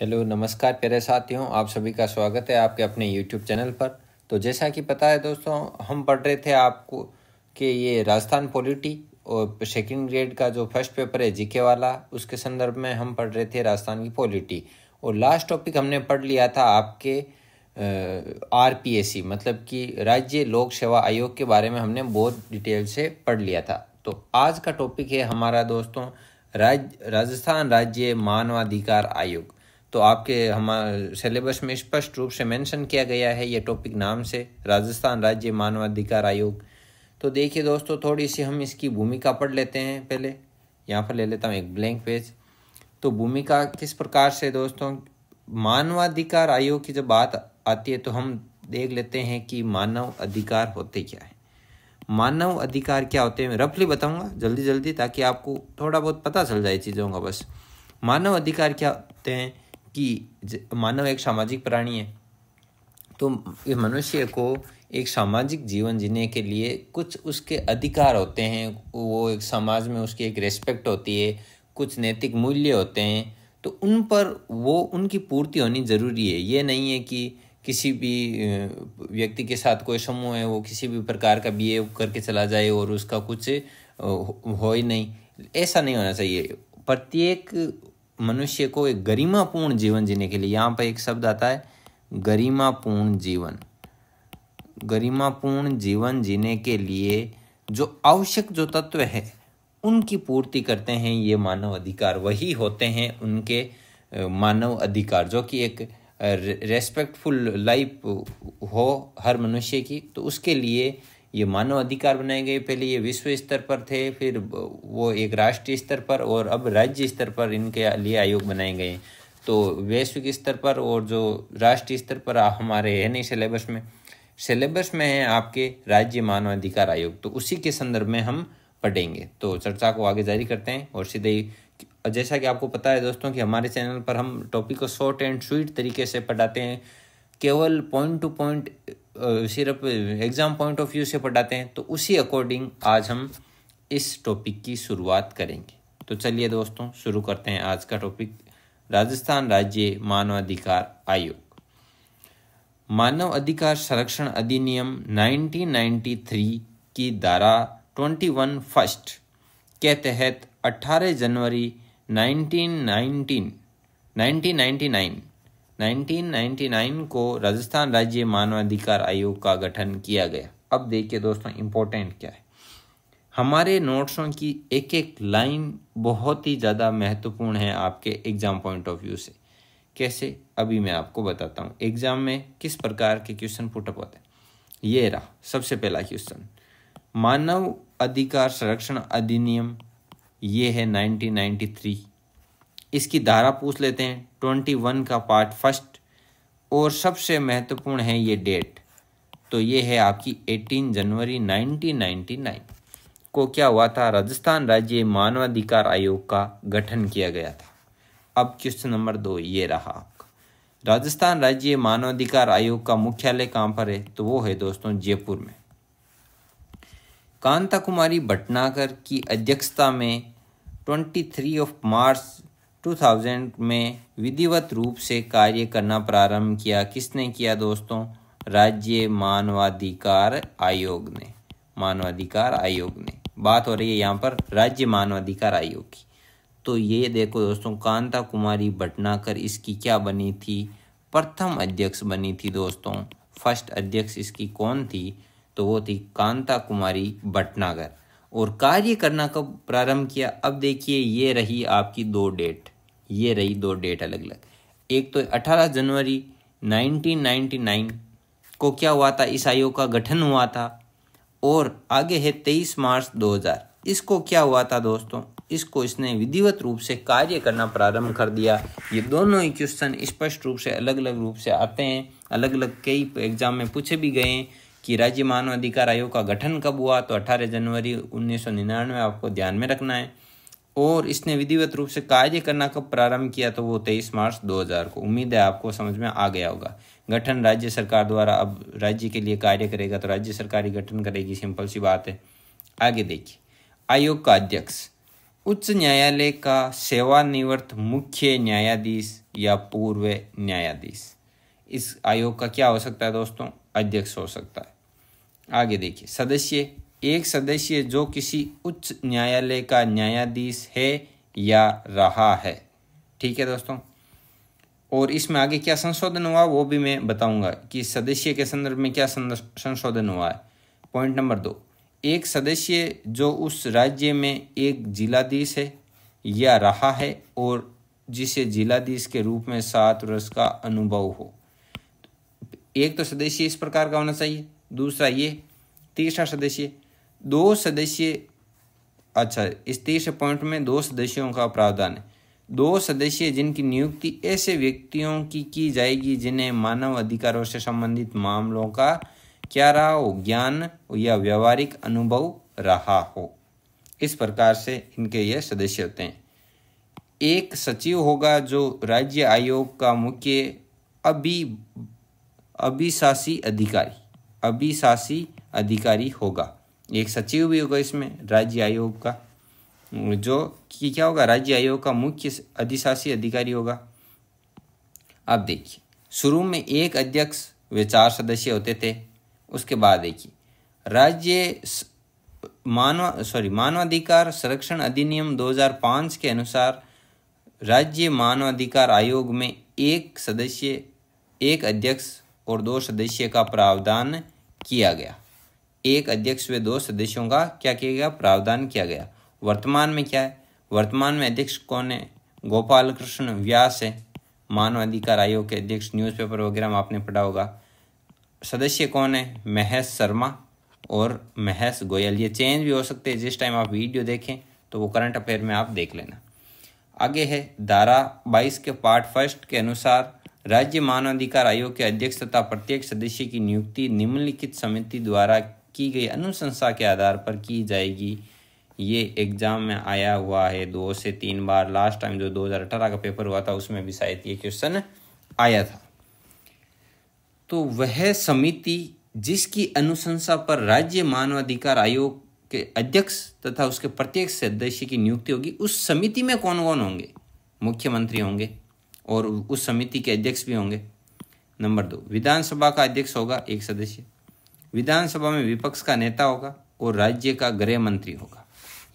hello नमस्कार प्यारे साथियों आप सभी का स्वागत है आपके अपने यूट्यूब चैनल पर तो जैसा कि पता है दोस्तों हम पढ़ रहे थे आपको कि ये राजस्थान पॉलिटी और सेकंड ग्रेड का जो फर्स्ट पेपर है जीके वाला उसके संदर्भ में हम पढ़ रहे थे राजस्थान की पॉलिटी और लास्ट टॉपिक हमने पढ़ लिया था आपके आर पी एस सी मतलब कि राज्य लोक सेवा आयोग के बारे में हमने बहुत डिटेल से पढ़ लिया था तो आज का टॉपिक है हमारा दोस्तों राज राजस्थान राज्य मानवाधिकार आयोग तो आपके हमारे सिलेबस में स्पष्ट रूप से मेंशन किया गया है ये टॉपिक नाम से राजस्थान राज्य मानवाधिकार आयोग तो देखिए दोस्तों थोड़ी सी हम इसकी भूमिका पढ़ लेते हैं पहले यहाँ पर ले लेता हूँ एक ब्लैंक पेज तो भूमिका किस प्रकार से दोस्तों मानवाधिकार आयोग की जब बात आती है तो हम देख लेते हैं कि मानव अधिकार होते क्या है मानव अधिकार क्या होते हैं मैं रफली बताऊंगा जल्दी जल्दी ताकि आपको थोड़ा बहुत पता चल जाए चीज़ों का बस मानव अधिकार क्या होते हैं कि मानव एक सामाजिक प्राणी है तो मनुष्य को एक सामाजिक जीवन जीने के लिए कुछ उसके अधिकार होते हैं वो एक समाज में उसकी एक रेस्पेक्ट होती है कुछ नैतिक मूल्य होते हैं तो उन पर वो उनकी पूर्ति होनी ज़रूरी है ये नहीं है कि किसी भी व्यक्ति के साथ कोई समूह है वो किसी भी प्रकार का बी करके चला जाए और उसका कुछ हो ही नहीं ऐसा नहीं होना चाहिए प्रत्येक मनुष्य को एक गरिमापूर्ण जीवन जीने के लिए यहाँ पर एक शब्द आता है गरिमापूर्ण जीवन गरिमापूर्ण जीवन जीने के लिए जो आवश्यक जो तत्व है उनकी पूर्ति करते हैं ये मानव अधिकार वही होते हैं उनके मानव अधिकार जो कि एक रेस्पेक्टफुल लाइफ हो हर मनुष्य की तो उसके लिए ये मानव अधिकार बनाए गए पहले ये विश्व स्तर पर थे फिर वो एक राष्ट्रीय स्तर पर और अब राज्य स्तर पर इनके लिए आयोग बनाए गए तो वैश्विक स्तर पर और जो राष्ट्रीय स्तर पर हमारे है नहीं सिलेबस में सिलेबस में है आपके राज्य मानवाधिकार आयोग तो उसी के संदर्भ में हम पढ़ेंगे तो चर्चा को आगे जारी करते हैं और सीधे ही जैसा कि आपको पता है दोस्तों कि हमारे चैनल पर हम टॉपिक को शॉर्ट एंड स्वीट तरीके से पढ़ाते हैं केवल पॉइंट टू पॉइंट सिर्फ एग्ज़ाम पॉइंट ऑफ व्यू से पढ़ाते हैं तो उसी अकॉर्डिंग आज हम इस टॉपिक की शुरुआत करेंगे तो चलिए दोस्तों शुरू करते हैं आज का टॉपिक राजस्थान राज्य मानवाधिकार आयोग मानव अधिकार संरक्षण अधिनियम 1993 की धारा 21 फर्स्ट के तहत 18 जनवरी 1919 1999 1999 को राजस्थान राज्य मानवाधिकार आयोग का गठन किया गया अब देखिए दोस्तों इम्पोर्टेंट क्या है हमारे नोट्सों की एक एक लाइन बहुत ही ज़्यादा महत्वपूर्ण है आपके एग्ज़ाम पॉइंट ऑफ व्यू से कैसे अभी मैं आपको बताता हूँ एग्ज़ाम में किस प्रकार के क्वेश्चन पुटअप होते हैं ये रहा सबसे पहला क्वेश्चन मानव अधिकार संरक्षण अधिनियम ये है 1993 इसकी धारा पूछ लेते हैं ट्वेंटी वन का पार्ट फर्स्ट और सबसे महत्वपूर्ण है ये डेट तो ये है आपकी एटीन जनवरी नाइनटीन नाइन्टी नाइन को क्या हुआ था राजस्थान राज्य मानवाधिकार आयोग का गठन किया गया था अब क्वेश्चन नंबर दो ये रहा राजस्थान राज्य मानवाधिकार आयोग का मुख्यालय कहाँ पर है तो वो है दोस्तों जयपुर में कांता कुमारी भटनागर की अध्यक्षता में 23 ऑफ मार्च 2000 में विधिवत रूप से कार्य करना प्रारंभ किया किसने किया दोस्तों राज्य मानवाधिकार आयोग ने मानवाधिकार आयोग ने बात हो रही है यहाँ पर राज्य मानवाधिकार आयोग की तो ये देखो दोस्तों कांता कुमारी भटनाकर इसकी क्या बनी थी प्रथम अध्यक्ष बनी थी दोस्तों फर्स्ट अध्यक्ष इसकी कौन थी तो वो थी कांता कुमारी भटनागर और कार्य करना कब प्रारंभ किया अब देखिए ये रही आपकी दो डेट ये रही दो डेट अलग अलग एक तो 18 जनवरी 1999 को क्या हुआ था इस आयोग का गठन हुआ था और आगे है 23 मार्च 2000 इसको क्या हुआ था दोस्तों इसको इसने विधिवत रूप से कार्य करना प्रारंभ कर दिया ये दोनों ही क्वेश्चन स्पष्ट रूप से अलग अलग रूप से आते हैं अलग अलग कई एग्जाम में पूछे भी गए हैं कि राज्य मानवाधिकार आयोग का गठन कब हुआ तो 18 जनवरी 1999 आपको ध्यान में रखना है और इसने विधिवत रूप से कार्य करना कब प्रारंभ किया तो वो तेईस मार्च 2000 को उम्मीद है आपको समझ में आ गया होगा गठन राज्य सरकार द्वारा अब राज्य के लिए कार्य करेगा तो राज्य सरकार ही गठन करेगी सिंपल सी बात है आगे देखिए आयोग का अध्यक्ष उच्च न्यायालय का सेवानिवृत्त मुख्य न्यायाधीश या पूर्व न्यायाधीश इस आयोग का क्या हो सकता है दोस्तों अध्यक्ष हो सकता है आगे देखिए सदस्य एक सदस्य जो किसी उच्च न्यायालय का न्यायाधीश है या रहा है ठीक है दोस्तों और इसमें आगे क्या संशोधन हुआ वो भी मैं बताऊंगा कि सदस्य के संदर्भ में क्या संशोधन हुआ है पॉइंट नंबर दो एक सदस्य जो उस राज्य में एक जिलाधीश है या रहा है और जिसे जिलाधीश के रूप में सात वर्ष का अनुभव हो एक तो सदस्य इस प्रकार का होना चाहिए दूसरा ये तीसरा सदस्य दो सदस्य अच्छा इस तीसरे पॉइंट में दो सदस्यों का प्रावधान है दो सदस्य जिनकी नियुक्ति ऐसे व्यक्तियों की की जाएगी जिन्हें मानव अधिकारों से संबंधित मामलों का क्या रहा हो ज्ञान या व्यवहारिक अनुभव रहा हो इस प्रकार से इनके ये सदस्य होते हैं एक सचिव होगा जो राज्य आयोग का मुख्य अभी अभिशासी अधिकारी अभिशासी अधिकारी होगा एक सचिव भी होगा इसमें राज्य आयोग का जो कि क्या होगा राज्य आयोग का मुख्य अधिशासी अधिकारी होगा अब देखिए शुरू में एक अध्यक्ष वे चार सदस्य होते थे उसके बाद देखिए राज्य मानव सॉरी मानवाधिकार संरक्षण अधिनियम 2005 के अनुसार राज्य मानवाधिकार आयोग में एक सदस्य एक अध्यक्ष और दो सदस्य का प्रावधान किया गया एक अध्यक्ष व दो सदस्यों का क्या किया गया प्रावधान किया गया वर्तमान में क्या है वर्तमान में अध्यक्ष कौन है गोपाल कृष्ण व्यास है मानवाधिकार आयोग के अध्यक्ष न्यूज़पेपर वगैरह में आपने पढ़ा होगा सदस्य कौन है महेश शर्मा और महेश गोयल ये चेंज भी हो सकते हैं जिस टाइम आप वीडियो देखें तो वो करंट अफेयर में आप देख लेना आगे है धारा बाईस के पार्ट फर्स्ट के अनुसार राज्य मानवाधिकार आयोग के अध्यक्ष तथा प्रत्येक सदस्य की नियुक्ति निम्नलिखित समिति द्वारा की गई अनुशंसा के आधार पर की जाएगी ये एग्ज़ाम में आया हुआ है दो से तीन बार लास्ट टाइम जो 2018 का पेपर हुआ था उसमें भी शायद ये क्वेश्चन आया था तो वह समिति जिसकी अनुशंसा पर राज्य मानवाधिकार आयोग के अध्यक्ष तथा उसके प्रत्येक सदस्य की नियुक्ति होगी उस समिति में कौन कौन होंगे मुख्यमंत्री होंगे और उस समिति के अध्यक्ष भी होंगे नंबर दो विधानसभा का अध्यक्ष होगा एक सदस्य विधानसभा में विपक्ष का नेता होगा और राज्य का गृह मंत्री होगा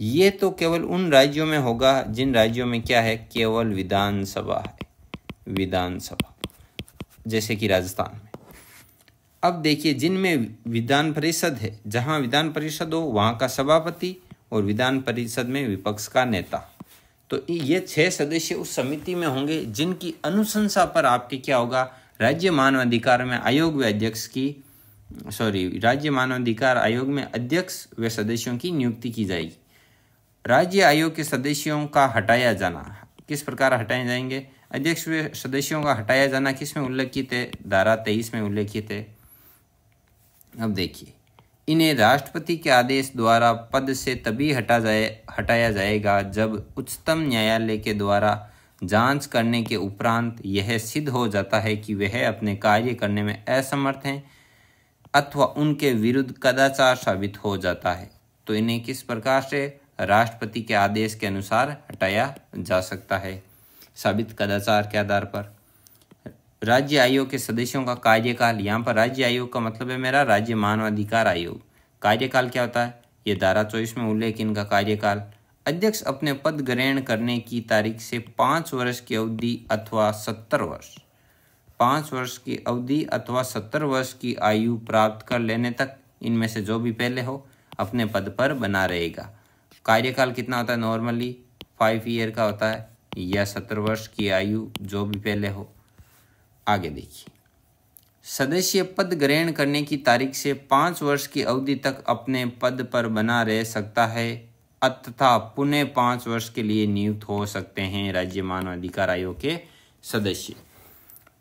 ये तो केवल उन राज्यों में होगा जिन राज्यों में क्या है केवल विधानसभा है विधानसभा जैसे कि राजस्थान में अब देखिए जिनमें विधान परिषद है जहां विधान परिषद हो वहां का सभापति और विधान परिषद में विपक्ष का नेता तो ये छह सदस्य उस समिति में होंगे जिनकी अनुशंसा पर आपके क्या होगा राज्य मानवाधिकार में आयोग व अध्यक्ष की सॉरी राज्य मानवाधिकार आयोग में अध्यक्ष व सदस्यों की नियुक्ति की जाएगी राज्य आयोग के सदस्यों का हटाया जाना किस प्रकार हटाए जाएंगे अध्यक्ष व सदस्यों का हटाया जाना किस में उल्लेखित है धारा तेईस में उल्लेखित है अब देखिए इन्हें राष्ट्रपति के आदेश द्वारा पद से तभी हटा जाए हटाया जाएगा जब उच्चतम न्यायालय के द्वारा जांच करने के उपरांत यह सिद्ध हो जाता है कि वह अपने कार्य करने में असमर्थ हैं अथवा उनके विरुद्ध कदाचार साबित हो जाता है तो इन्हें किस प्रकार से राष्ट्रपति के आदेश के अनुसार हटाया जा सकता है साबित कदाचार के आधार पर राज्य आयोग के सदस्यों का कार्यकाल यहाँ पर राज्य आयोग का मतलब है मेरा राज्य मानवाधिकार आयोग कार्यकाल क्या होता है ये धारा चौबीस में उल्लेख इनका कार्यकाल अध्यक्ष अपने पद ग्रहण करने की तारीख से पाँच वर्ष की अवधि अथवा सत्तर वर्ष पाँच वर्ष की अवधि अथवा सत्तर वर्ष की आयु प्राप्त कर लेने तक इनमें से जो भी पहले हो अपने पद पर बना रहेगा कार्यकाल कितना होता है नॉर्मली फाइव ईयर का होता है या सत्तर वर्ष की आयु जो भी पहले हो आगे देखिए सदस्य पद ग्रहण करने की तारीख से पाँच वर्ष की अवधि तक अपने पद पर बना रह सकता है अतथा पुनः पाँच वर्ष के लिए नियुक्त हो सकते हैं राज्य मानवाधिकार आयोग के सदस्य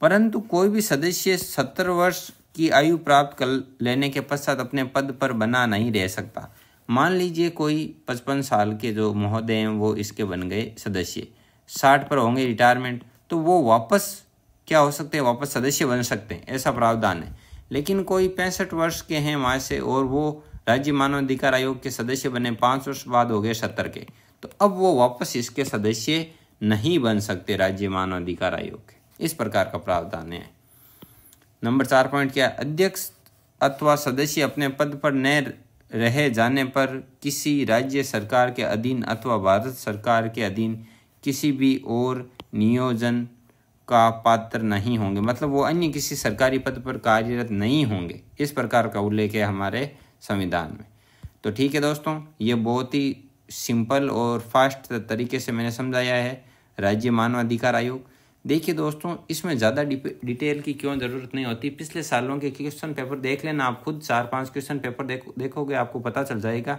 परंतु कोई भी सदस्य सत्तर वर्ष की आयु प्राप्त कर लेने के पश्चात अपने पद पर बना नहीं रह सकता मान लीजिए कोई पचपन साल के जो महोदय हैं वो इसके बन गए सदस्य साठ पर होंगे रिटायरमेंट तो वो वापस क्या हो सकते हैं वापस सदस्य बन सकते हैं ऐसा प्रावधान है लेकिन कोई पैंसठ वर्ष के हैं वहाँ से और वो राज्य मानवाधिकार आयोग के सदस्य बने पाँच वर्ष बाद हो गए सत्तर के तो अब वो वापस इसके सदस्य नहीं बन सकते राज्य मानवाधिकार आयोग के इस प्रकार का प्रावधान है नंबर चार पॉइंट क्या अध्यक्ष अथवा सदस्य अपने पद पर न रह जाने पर किसी राज्य सरकार के अधीन अथवा भारत सरकार के अधीन किसी भी और नियोजन का पात्र नहीं होंगे मतलब वो अन्य किसी सरकारी पद पर कार्यरत नहीं होंगे इस प्रकार का उल्लेख है हमारे संविधान में तो ठीक है दोस्तों ये बहुत ही सिंपल और फास्ट तरीके से मैंने समझाया है राज्य मानवाधिकार आयोग देखिए दोस्तों इसमें ज़्यादा डिटेल की क्यों ज़रूरत नहीं होती पिछले सालों के क्वेश्चन पेपर देख लेना आप खुद चार पांच क्वेश्चन पेपर देखो देखोगे आपको पता चल जाएगा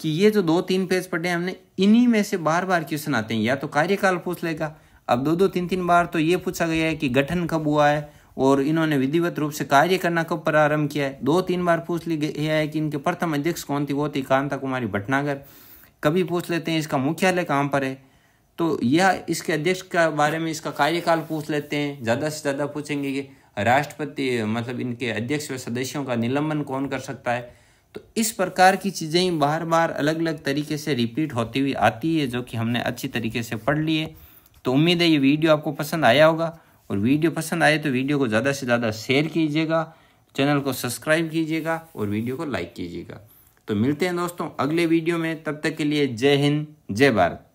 कि ये जो दो तीन पेज पढ़े हमने इन्हीं में से बार बार क्वेश्चन आते हैं या तो कार्यकाल पूछ लेगा अब दो दो तीन तीन बार तो ये पूछा गया है कि गठन कब हुआ है और इन्होंने विधिवत रूप से कार्य करना कब प्रारंभ किया है दो तीन बार पूछ ली गया है कि इनके प्रथम अध्यक्ष कौन थी वो थी कांता कुमारी भटनागर कभी पूछ लेते हैं इसका मुख्यालय कहाँ पर है तो यह इसके अध्यक्ष का बारे में इसका कार्यकाल पूछ लेते हैं ज़्यादा से ज़्यादा पूछेंगे कि राष्ट्रपति मतलब इनके अध्यक्ष व सदस्यों का निलंबन कौन कर सकता है तो इस प्रकार की चीज़ें बार बार अलग अलग तरीके से रिपीट होती हुई आती है जो कि हमने अच्छी तरीके से पढ़ ली है तो उम्मीद है ये वीडियो आपको पसंद आया होगा और वीडियो पसंद आए तो वीडियो को ज़्यादा से ज़्यादा शेयर कीजिएगा चैनल को सब्सक्राइब कीजिएगा और वीडियो को लाइक कीजिएगा तो मिलते हैं दोस्तों अगले वीडियो में तब तक के लिए जय हिंद जय भारत